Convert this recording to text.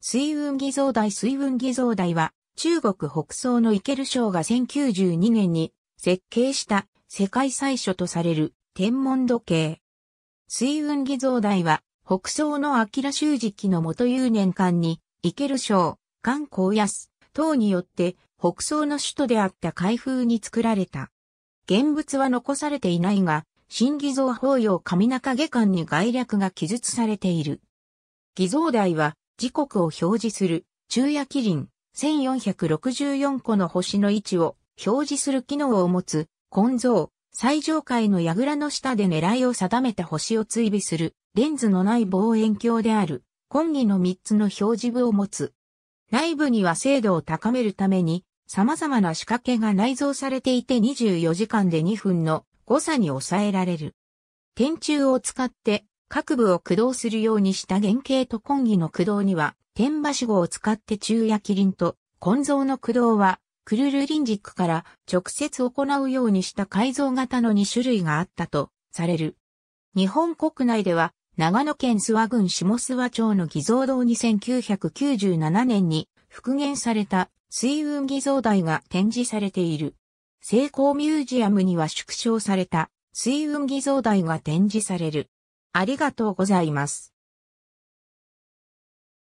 水雲偽造台水雲偽造台は、中国北総のイケル省が1092年に設計した世界最初とされる天文時計。水雲偽造台は、北総の明修時期の元有年間に、イケル省、関高安、等によって、北総の首都であった開封に作られた。現物は残されていないが、新偽造法要上中下巻に概略が記述されている。偽造台は、時刻を表示する昼夜キリン1464個の星の位置を表示する機能を持つ、根像、最上階の櫓の下で狙いを定めた星を追尾する、レンズのない望遠鏡である、根儀の3つの表示部を持つ。内部には精度を高めるために、様々な仕掛けが内蔵されていて24時間で2分の誤差に抑えられる。天柱を使って各部を駆動するようにした原型と根技の駆動には、天馬主語を使って中夜麒麟と、根造の駆動は、クルルリン軸から直接行うようにした改造型の2種類があったとされる。日本国内では、長野県諏訪郡下諏訪町の偽造堂に9 9 7年に復元された水運偽造台が展示されている。成功ミュージアムには縮小された水運偽造台が展示される。ありがとうございます。